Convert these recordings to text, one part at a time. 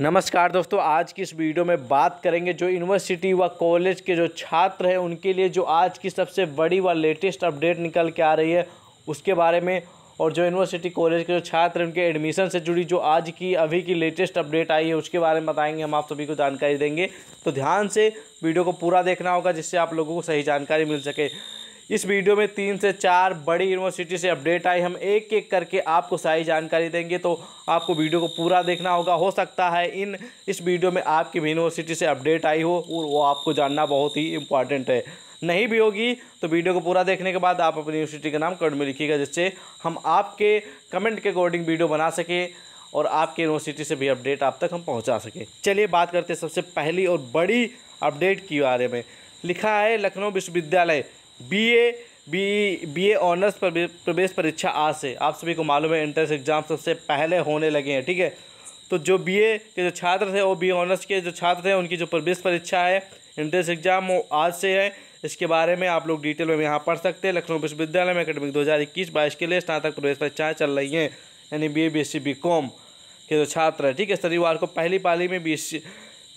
नमस्कार दोस्तों आज की इस वीडियो में बात करेंगे जो यूनिवर्सिटी व कॉलेज के जो छात्र हैं उनके लिए जो आज की सबसे बड़ी व लेटेस्ट अपडेट निकल के आ रही है उसके बारे में और जो यूनिवर्सिटी कॉलेज के जो छात्र हैं उनके एडमिशन से जुड़ी जो आज की अभी की लेटेस्ट अपडेट आई है उसके बारे में बताएंगे हम आप सभी को जानकारी देंगे तो ध्यान से वीडियो को पूरा देखना होगा जिससे आप लोगों को सही जानकारी मिल सके इस वीडियो में तीन से चार बड़ी यूनिवर्सिटी से अपडेट आई हम एक एक करके आपको सारी जानकारी देंगे तो आपको वीडियो को पूरा देखना होगा हो सकता है इन इस वीडियो में आपकी भी यूनिवर्सिटी से अपडेट आई हो और वो आपको जानना बहुत ही इम्पॉर्टेंट है नहीं भी होगी तो वीडियो को पूरा देखने के बाद आप अपनी यूनिवर्सिटी का नाम कर्ड में लिखिएगा जिससे हम आपके कमेंट के अकॉर्डिंग वीडियो बना सकें और आपके यूनिवर्सिटी से भी अपडेट आप तक हम पहुंचा सकें चलिए बात करते हैं सबसे पहली और बड़ी अपडेट के बारे में लिखा है लखनऊ विश्वविद्यालय B A B B honours प्रवेश परीक्षा आज से आप सभी को मालूम है इंट्रेंस एग्ज़ाम सबसे पहले होने लगे हैं ठीक है तो जो बीए के जो छात्र थे वो बी ऑनर्स के जो छात्र थे उनकी जो प्रवेश परीक्षा है इंट्रेंस एग्ज़ाम वो आज से है इसके बारे में आप लोग डिटेल में यहाँ पढ़ सकते हैं लखनऊ विश्वविद्यालय में अकेडमिक दो हज़ार इक्कीस बाईस के लिए स्नातक प्रवेश परीक्षाएँ चल रही हैं यानी B A B S C B com के जो छात्र हैं ठीक है शनिवार को पहली पाली में बी सी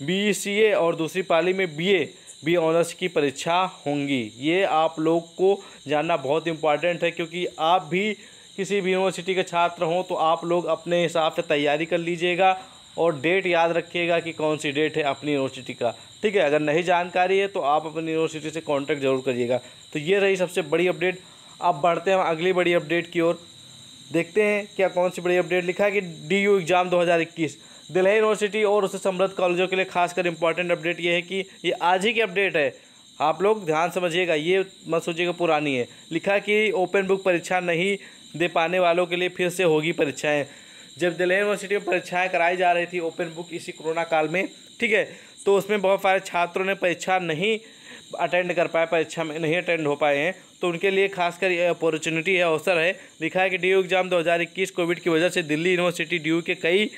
बी सी ए और दूसरी पाली में बी ए बी ऑनर्स की परीक्षा होंगी ये आप लोग को जानना बहुत इम्पॉर्टेंट है क्योंकि आप भी किसी भी यूनिवर्सिटी के छात्र हों तो आप लोग अपने हिसाब से तैयारी कर लीजिएगा और डेट याद रखिएगा कि कौन सी डेट है अपनी यूनिवर्सिटी का ठीक है अगर नहीं जानकारी है तो आप अपनी यूनिवर्सिटी से कॉन्टैक्ट जरूर करिएगा तो ये रही सबसे बड़ी अपडेट अब बढ़ते हैं अगली बड़ी अपडेट की ओर देखते हैं क्या कौन सी बड़ी अपडेट लिखा है कि डी यू एग्ज़ाम दो दिल्ली यूनिवर्सिटी और उससे संबद्ध कॉलेजों के लिए खासकर इंपॉर्टेंट अपडेट ये है कि ये आज ही की अपडेट है आप लोग ध्यान समझिएगा ये मत सोचिएगा पुरानी है लिखा कि ओपन बुक परीक्षा नहीं दे पाने वालों के लिए फिर से होगी परीक्षाएँ जब दिल्ली यूनिवर्सिटी में परीक्षाएँ कराई जा रही थी ओपन बुक इसी कोरोना काल में ठीक है तो उसमें बहुत सारे छात्रों ने परीक्षा नहीं अटेंड कर पाए परीक्षा में नहीं अटेंड हो पाए हैं तो उनके लिए खासकर ये अपॉर्चुनिटी है अवसर है लिखा है कि डी एग्ज़ाम 2021 कोविड की वजह से दिल्ली यूनिवर्सिटी डी के कई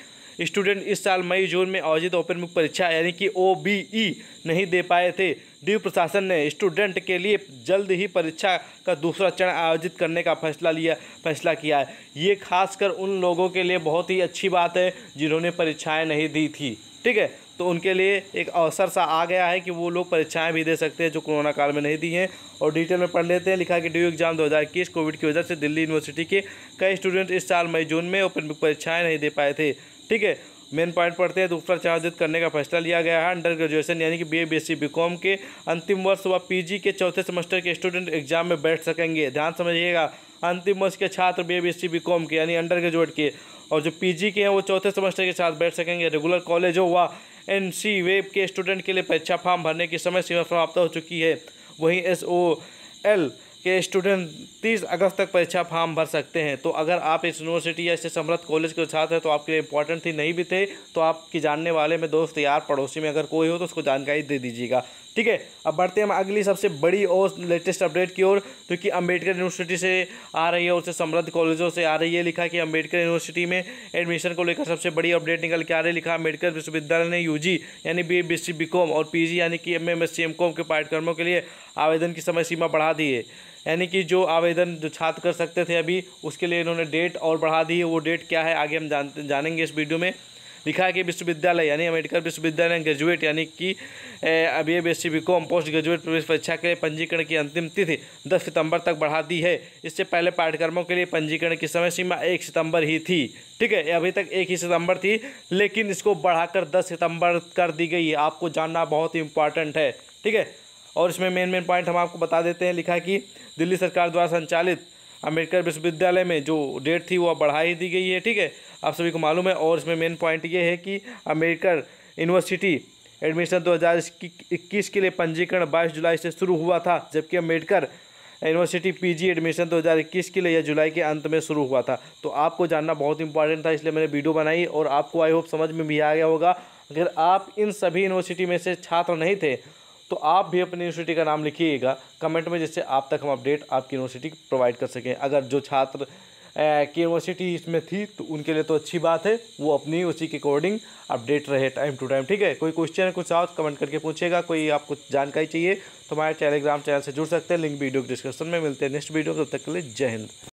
स्टूडेंट इस साल मई जून में आयोजित ओपन बुक परीक्षा यानी कि ओ e, नहीं दे पाए थे डीव प्रशासन ने स्टूडेंट के लिए जल्द ही परीक्षा का दूसरा चरण आयोजित करने का फैसला लिया फैसला किया है ये खासकर उन लोगों के लिए बहुत ही अच्छी बात है जिन्होंने परीक्षाएँ नहीं दी थी ठीक है तो उनके लिए एक अवसर सा आ गया है कि वो लोग परीक्षाएं भी दे सकते हैं जो कोरोना काल में नहीं दी हैं और डिटेल में पढ़ लेते हैं लिखा कि ड्यू एग्जाम 2021 कोविड की वजह से दिल्ली यूनिवर्सिटी के कई स्टूडेंट इस साल मई जून में ओपन बुक परीक्षाएं नहीं दे पाए थे ठीक है मेन पॉइंट पढ़ते हैं दूसरा चार्जित करने का फैसला लिया गया है अंडर ग्रेजुएशन यानी कि बी बी बीकॉम के अंतिम वर्ष व पीजी के चौथे सेमेस्टर के स्टूडेंट एग्जाम में बैठ सकेंगे ध्यान समझिएगा अंतिम वर्ष के छात्र बी बी बीकॉम के यानी अंडर ग्रेजुएट के और जो पीजी के हैं वो चौथे सेमेस्टर के साथ बैठ सकेंगे रेगुलर कॉलेजों व एन सी e के स्टूडेंट के लिए परीक्षा फॉर्म भरने की समय सीमा समाप्त हो चुकी है वहीं एस ओ एल के स्टूडेंट 30 अगस्त तक परीक्षा फॉर्म भर सकते हैं तो अगर आप इस यूनिवर्सिटी या इससे समृद्ध कॉलेज के छात्र हैं तो आपके लिए इंपॉर्टेंट थी नहीं भी थे तो आपकी जानने वाले में दोस्त यार पड़ोसी में अगर कोई हो तो उसको जानकारी दे दीजिएगा ठीक है अब बढ़ते हैं हम अगली सबसे बड़ी और लेटेस्ट अपडेट की ओर क्योंकि कि अम्बेडकर यूनिवर्सिटी से आ रही है उससे समृद्ध कॉलेजों से आ रही है लिखा कि अम्बेडकर यूनिवर्सिटी में एडमिशन को लेकर सबसे बड़ी अपडेट निकल के आ रही है लिखा अम्बेडकर विश्वविद्यालय ने यू यानी B B C B com और पी यानी कि M M S C M com के पाठ्यक्रमों के लिए आवेदन की समय सीमा बढ़ा दी है यानी कि जो आवेदन जो छात्र कर सकते थे अभी उसके लिए इन्होंने डेट और बढ़ा दी है वो डेट क्या है आगे हम जान जानेंगे इस वीडियो में लिखा है कि विश्वविद्यालय यानी अम्बेडकर विश्वविद्यालय ग्रेजुएट यानी कि अभी B S C B com post graduate प्रवेश परीक्षा के लिए पंजीकरण की अंतिम तिथि 10 सितंबर तक बढ़ा दी है इससे पहले पाठ्यक्रमों के लिए पंजीकरण की समय सीमा 1 सितंबर ही थी ठीक है अभी तक 1 ही सितंबर थी लेकिन इसको बढ़ाकर दस सितम्बर कर दी गई है आपको जानना बहुत ही इंपॉर्टेंट है ठीक है और इसमें मेन मेन पॉइंट हम आपको बता देते हैं लिखा कि दिल्ली सरकार द्वारा संचालित अम्बेडकर विश्वविद्यालय में जो डेट थी वो अब बढ़ा ही दी गई है ठीक है आप सभी को मालूम है और इसमें मेन पॉइंट ये है कि अम्बेडकर यूनिवर्सिटी एडमिशन इक्कीस के लिए पंजीकरण बाईस जुलाई से शुरू हुआ था जबकि अम्बेडकर यूनिवर्सिटी पीजी एडमिशन 2021 के लिए यह जुलाई के अंत में शुरू हुआ था तो आपको जानना बहुत इंपॉर्टेंट था इसलिए मैंने वीडियो बनाई और आपको आई होप समझ में भी आ गया होगा अगर आप इन सभी यूनिवर्सिटी में से छात्र नहीं थे तो आप भी अपनी यूनिवर्सिटी का नाम लिखिएगा कमेंट में जिससे आप तक हम अपडेट आपकी यूनिवर्सिटी प्रोवाइड कर सकें अगर जो छात्र की यूनिवर्सिटी इसमें थी तो उनके लिए तो अच्छी बात है वो अपनी उसी के अकॉर्डिंग अपडेट रहे टाइम टू टाइम ठीक है कोई क्वेश्चन है कुछ आओ कमेंट करके पूछेगा कोई आपको जानकारी चाहिए तो हमारे टेलीग्राम चैनल से जुड़ सकते हैं लिंक वीडियो डिस्क्रिप्शन में मिलते हैं नेक्स्ट वीडियो तब तक के लिए जय हिंद